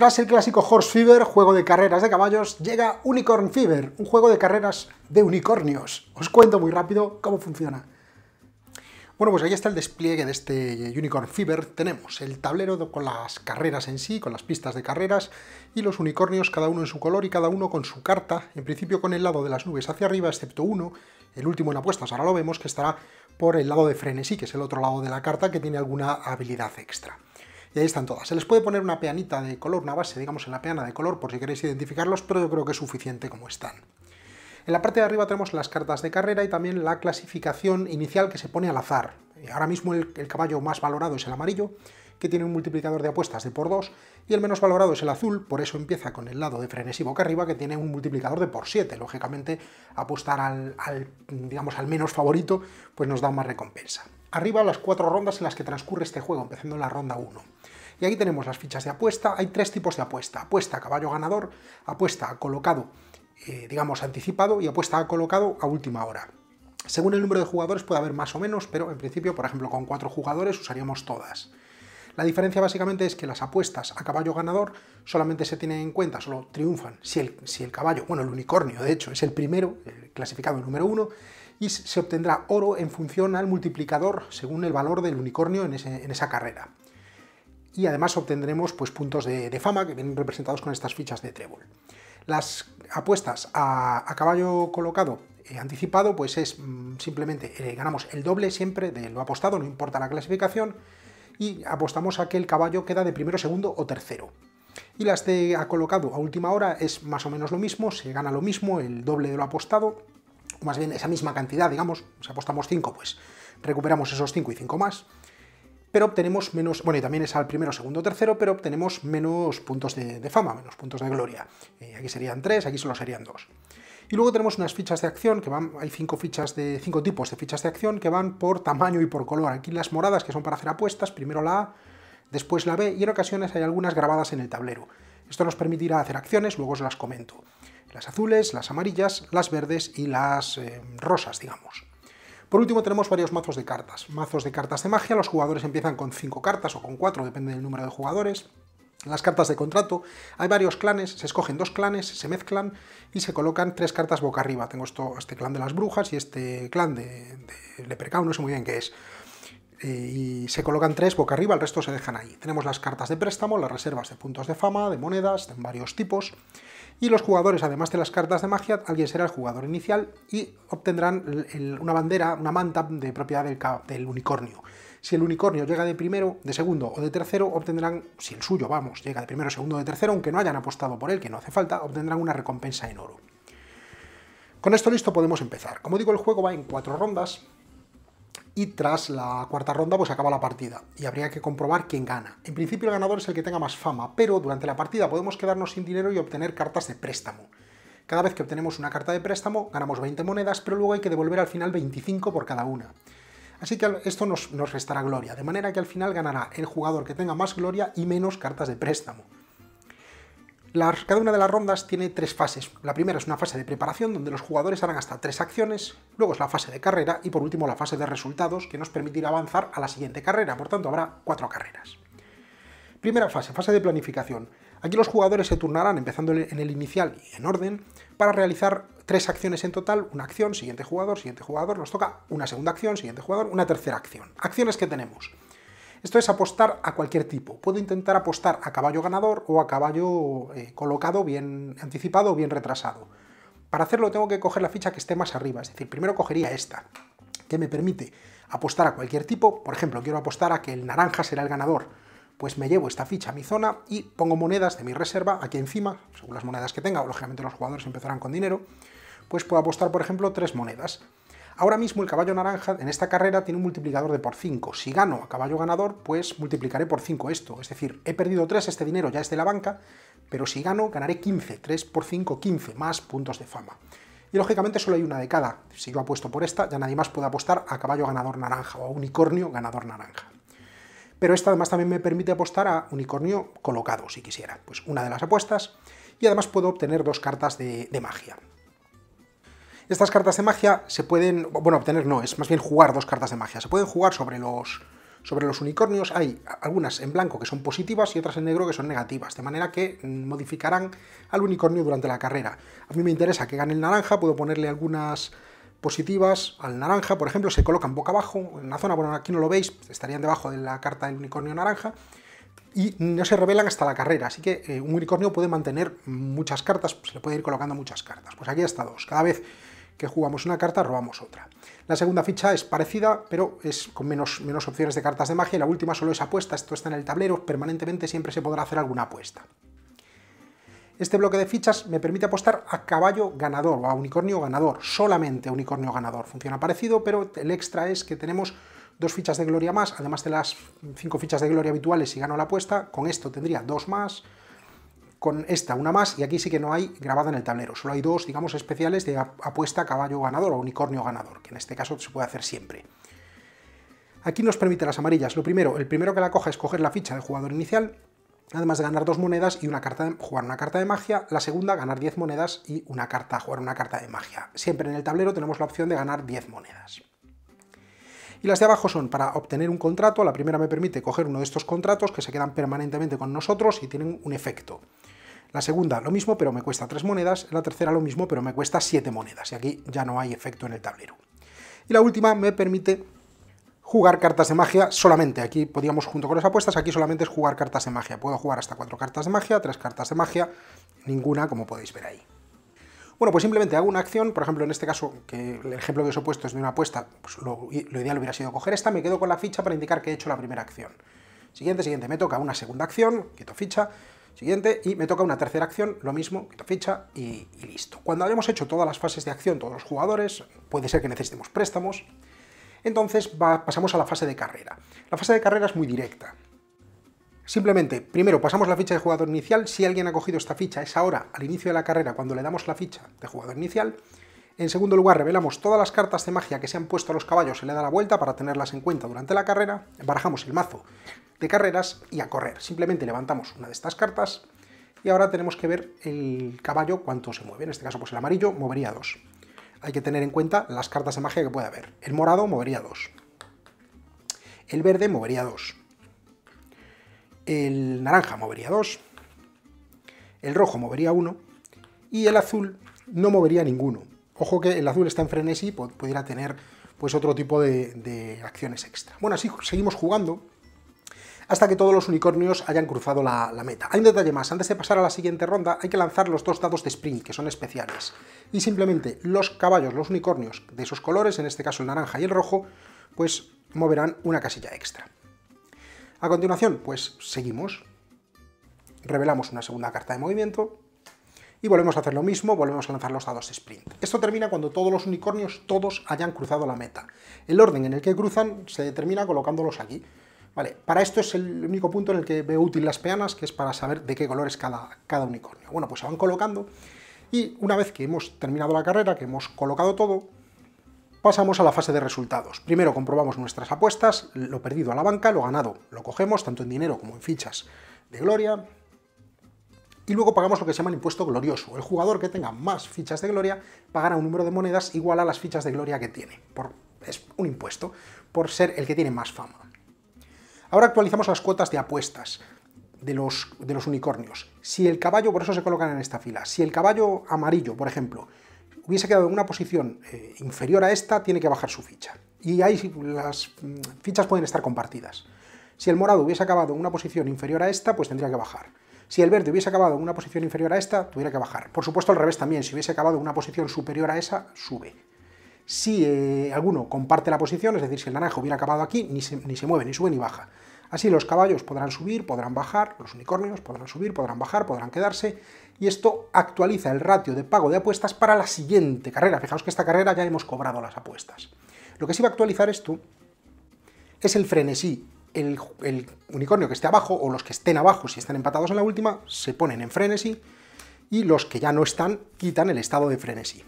Tras el clásico Horse Fever, juego de carreras de caballos, llega Unicorn Fever, un juego de carreras de unicornios. Os cuento muy rápido cómo funciona. Bueno, pues ahí está el despliegue de este Unicorn Fever. Tenemos el tablero con las carreras en sí, con las pistas de carreras, y los unicornios cada uno en su color y cada uno con su carta, en principio con el lado de las nubes hacia arriba, excepto uno, el último en apuestas, ahora lo vemos, que estará por el lado de Frenesí, que es el otro lado de la carta que tiene alguna habilidad extra y ahí están todas. Se les puede poner una peanita de color, una base, digamos, en la peana de color por si queréis identificarlos, pero yo creo que es suficiente como están. En la parte de arriba tenemos las cartas de carrera y también la clasificación inicial que se pone al azar. Ahora mismo el, el caballo más valorado es el amarillo, que tiene un multiplicador de apuestas de por 2, y el menos valorado es el azul, por eso empieza con el lado de frenesí boca arriba, que tiene un multiplicador de por 7. Lógicamente, apostar al, digamos, al menos favorito, pues nos da más recompensa. Arriba las cuatro rondas en las que transcurre este juego, empezando en la ronda 1. Y aquí tenemos las fichas de apuesta. Hay tres tipos de apuesta. Apuesta a caballo ganador, apuesta a colocado, eh, digamos, anticipado y apuesta a colocado a última hora. Según el número de jugadores puede haber más o menos, pero en principio, por ejemplo, con cuatro jugadores usaríamos todas. La diferencia básicamente es que las apuestas a caballo ganador solamente se tienen en cuenta, solo triunfan si el, caballo, bueno, el unicornio de hecho, es el primero, el clasificado el número uno, y se obtendrá oro en función al multiplicador según el valor del unicornio en, esa carrera. Y además obtendremos pues, puntos de, fama que vienen representados con estas fichas de trébol. Las apuestas a, caballo colocado eh, anticipado pues es mm, simplemente eh, ganamos el doble siempre de lo apostado, no importa la clasificación, y apostamos a que el caballo queda de primero, segundo o tercero. Y las que ha colocado a última hora es más o menos lo mismo, se gana lo mismo, el doble de lo apostado, o más bien esa misma cantidad, digamos, si apostamos 5, pues recuperamos esos 5 y 5 más, pero obtenemos menos, bueno, y también es al primero, segundo, tercero, pero obtenemos menos puntos de, fama, menos puntos de gloria. Eh, aquí serían 3, aquí solo serían 2. Y luego tenemos unas fichas de acción que van, hay cinco fichas de cinco tipos de fichas de acción que van por tamaño y por color. Aquí las moradas que son para hacer apuestas, primero la A, después la B y en ocasiones hay algunas grabadas en el tablero. Esto nos permitirá hacer acciones, luego os las comento. Las azules, las amarillas, las verdes y las eh, rosas, digamos. Por último tenemos varios mazos de cartas. Mazos de cartas de magia, los jugadores empiezan con cinco cartas o con cuatro, depende del número de jugadores las cartas de contrato. Hay varios clanes, se escogen dos clanes, se mezclan y se colocan tres cartas boca arriba. Tengo esto, este clan de las brujas y este clan de, de no sé muy bien qué es. Eh, y se colocan tres boca arriba, el resto se dejan ahí. Tenemos las cartas de préstamo, las reservas de puntos de fama, de monedas, de varios tipos. Y los jugadores, además de las cartas de magia, alguien será el jugador inicial y obtendrán una bandera, una manta de propiedad del unicornio. Si el unicornio llega de primero, de segundo o de tercero, obtendrán, si el suyo, vamos, llega de primero, segundo o de tercero, aunque no hayan apostado por él, que no hace falta, obtendrán una recompensa en oro. Con esto listo podemos empezar. Como digo, el juego va en cuatro rondas y tras la cuarta ronda pues acaba la partida y habría que comprobar quién gana. En principio el ganador es el que tenga más fama, pero durante la partida podemos quedarnos sin dinero y obtener cartas de préstamo. Cada vez que obtenemos una carta de préstamo ganamos 20 monedas, pero luego hay que devolver al final 25 por cada una. Así que esto nos, restará gloria, de manera que al final ganará el jugador que tenga más gloria y menos cartas de préstamo. cada una de las rondas tiene tres fases. La primera es una fase de preparación donde los jugadores harán hasta tres acciones, luego es la fase de carrera y por último la fase de resultados que nos permitirá avanzar a la siguiente carrera, por tanto habrá cuatro carreras. Primera fase, fase de planificación. Aquí los jugadores se turnarán empezando en el inicial y en orden para realizar tres acciones en total, una acción, siguiente jugador, siguiente jugador, nos toca una segunda acción, siguiente jugador, una tercera acción. Acciones que tenemos. Esto es apostar a cualquier tipo. Puedo intentar apostar a caballo ganador o a caballo eh, colocado, bien anticipado o bien retrasado. Para hacerlo tengo que coger la ficha que esté más arriba, es decir, primero cogería esta, que me permite apostar a cualquier tipo. Por ejemplo, quiero apostar a que el naranja será el ganador. Pues me llevo esta ficha a mi zona y pongo monedas de mi reserva aquí encima, según las monedas que tenga, lógicamente los jugadores empezarán con dinero, pues puedo apostar, por ejemplo, tres monedas. Ahora mismo el caballo naranja en esta carrera tiene un multiplicador de por 5. Si gano a caballo ganador, pues multiplicaré por 5 esto. Es decir, he perdido 3, este dinero ya es de la banca, pero si gano, ganaré 15. 3 por 5, 15, más puntos de fama. Y lógicamente solo hay una de cada. Si yo apuesto por esta, ya nadie más puede apostar a caballo ganador naranja o a unicornio ganador naranja. Pero esta además también me permite apostar a unicornio colocado, si quisiera. Pues una de las apuestas. Y además puedo obtener dos cartas de magia. Estas cartas de magia se pueden, bueno, obtener no, es más bien jugar dos cartas de magia. Se pueden jugar sobre los, sobre los unicornios. Hay algunas en blanco que son positivas y otras en negro que son negativas, de manera que modificarán al unicornio durante la carrera. A mí me interesa que gane el naranja, puedo ponerle algunas positivas al naranja, por ejemplo, se colocan boca abajo en la zona, bueno, aquí no lo veis, estarían debajo de la carta del unicornio naranja, y no se revelan hasta la carrera, así que eh, un unicornio puede mantener muchas cartas, se le puede ir colocando muchas cartas. Pues aquí hasta dos. Cada vez que jugamos una carta, robamos otra. La segunda ficha es parecida, pero es con menos, menos opciones de cartas de magia, la última solo es apuesta, esto está en el tablero, permanentemente siempre se podrá hacer alguna apuesta. Este bloque de fichas me permite apostar a caballo ganador o a unicornio ganador, solamente a unicornio ganador. Funciona parecido, pero el extra es que tenemos dos fichas de gloria más, además de las cinco fichas de gloria habituales si gano la apuesta, con esto tendría dos más, con esta una más y aquí sí que no hay grabada en el tablero, solo hay dos, digamos, especiales de apuesta caballo ganador o unicornio ganador, que en este caso se puede hacer siempre. Aquí nos permite las amarillas. Lo primero, el primero que la coja es coger la ficha del jugador inicial, además de ganar dos monedas y una carta jugar una carta de magia, la segunda ganar diez monedas y una carta, jugar una carta de magia. Siempre en el tablero tenemos la opción de ganar diez monedas y las de abajo son para obtener un contrato. La primera me permite coger uno de estos contratos que se quedan permanentemente con nosotros y tienen un efecto. La segunda lo mismo, pero me cuesta 3 monedas. La tercera lo mismo, pero me cuesta 7 monedas. Y aquí ya no hay efecto en el tablero. Y la última me permite jugar cartas de magia solamente. Aquí podíamos, junto con las apuestas, aquí solamente es jugar cartas de magia. Puedo jugar hasta cuatro cartas de magia, tres cartas de magia, ninguna, como podéis ver ahí. Bueno, pues simplemente hago una acción, por ejemplo, en este caso, que el ejemplo que os he puesto es de una apuesta, pues lo, ideal hubiera sido coger esta, me quedo con la ficha para indicar que he hecho la primera acción. Siguiente, siguiente, me toca una segunda acción, quito ficha, siguiente, y me toca una tercera acción, lo mismo, quito ficha y, listo. Cuando hayamos hecho todas las fases de acción, todos los jugadores, puede ser que necesitemos préstamos, entonces pasamos a la fase de carrera. La fase de carrera es muy directa, Simplemente, primero, pasamos la ficha de jugador inicial. Si alguien ha cogido esta ficha, es ahora, al inicio de la carrera, cuando le damos la ficha de jugador inicial. En segundo lugar, revelamos todas las cartas de magia que se han puesto a los caballos, se le da la vuelta para tenerlas en cuenta durante la carrera, barajamos el mazo de carreras y a correr. Simplemente levantamos una de estas cartas y ahora tenemos que ver el caballo cuánto se mueve. En este caso, pues el amarillo movería dos. Hay que tener en cuenta las cartas de magia que puede haber. El morado movería dos. El verde movería dos. El naranja movería 2, el rojo movería 1 y el azul no movería ninguno. Ojo que el azul está en frenesí, pudiera tener pues otro tipo de, acciones extra. Bueno, así seguimos jugando hasta que todos los unicornios hayan cruzado la, la, meta. Hay un detalle más, antes de pasar a la siguiente ronda hay que lanzar los dos dados de sprint, que son especiales. Y simplemente los caballos, los unicornios de esos colores, en este caso el naranja y el rojo, pues moverán una casilla extra. A continuación, pues seguimos. Revelamos una segunda carta de movimiento. Y volvemos a hacer lo mismo, volvemos a lanzar los dados sprint. Esto termina cuando todos los unicornios, todos hayan cruzado la meta. El orden en el que cruzan se determina colocándolos aquí. Vale, para esto es el único punto en el que veo útil las peanas, que es para saber de qué color es cada, cada unicornio. Bueno, pues se van colocando y una vez que hemos terminado la carrera, que hemos colocado todo, Pasamos a la fase de resultados. Primero comprobamos nuestras apuestas, lo perdido a la banca, lo ganado lo cogemos tanto en dinero como en fichas de gloria. Y luego pagamos lo que se llama el impuesto glorioso. El jugador que tenga más fichas de gloria pagará un número de monedas igual a las fichas de gloria que tiene. Por, es un impuesto por ser el que tiene más fama. Ahora actualizamos las cuotas de apuestas. De los, de los unicornios. Si el caballo, por eso se colocan en esta fila, si el caballo amarillo, por ejemplo, hubiese quedado en una posición eh, inferior a esta, tiene que bajar su ficha. Y ahí las mm, fichas pueden estar compartidas. Si el morado hubiese acabado en una posición inferior a esta, pues tendría que bajar. Si el verde hubiese acabado en una posición inferior a esta, tuviera que bajar. Por supuesto, al revés también, si hubiese acabado en una posición superior a esa, sube. Si eh, alguno comparte la posición, es decir, si el naranja hubiera acabado aquí, ni se mueve, ni sube, ni baja. Así los caballos podrán subir, podrán bajar, los unicornios podrán subir, podrán bajar, podrán quedarse, y esto actualiza el ratio de pago de apuestas para la siguiente carrera. Fijaos que esta carrera ya hemos cobrado las apuestas. Lo que sí va a actualizar esto es el frenesí. El, el unicornio que esté abajo o los que estén abajo, si están empatados en la última, se ponen en frenesí y los que ya no están quitan el estado de frenesí.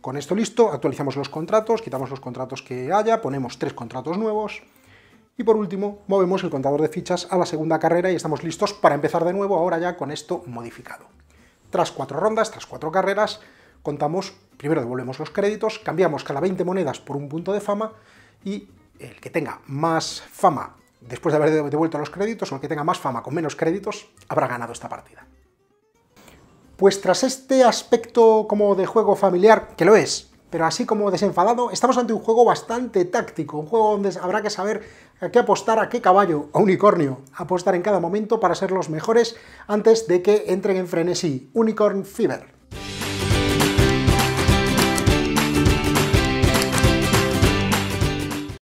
Con esto listo, actualizamos los contratos, quitamos los contratos que haya, ponemos tres contratos nuevos y por último, movemos el contador de fichas a la segunda carrera y estamos listos para empezar de nuevo ahora ya con esto modificado. Tras cuatro rondas, tras cuatro carreras, contamos, primero devolvemos los créditos, cambiamos cada 20 monedas por un punto de fama y el que tenga más fama después de haber devuelto los créditos o el que tenga más fama con menos créditos habrá ganado esta partida. Pues tras este aspecto como de juego familiar, que lo es, pero así como desenfadado, estamos ante un juego bastante táctico, un juego donde habrá que saber a qué apostar, a qué caballo o unicornio apostar en cada momento para ser los mejores antes de que entren en frenesí. Unicorn Fever.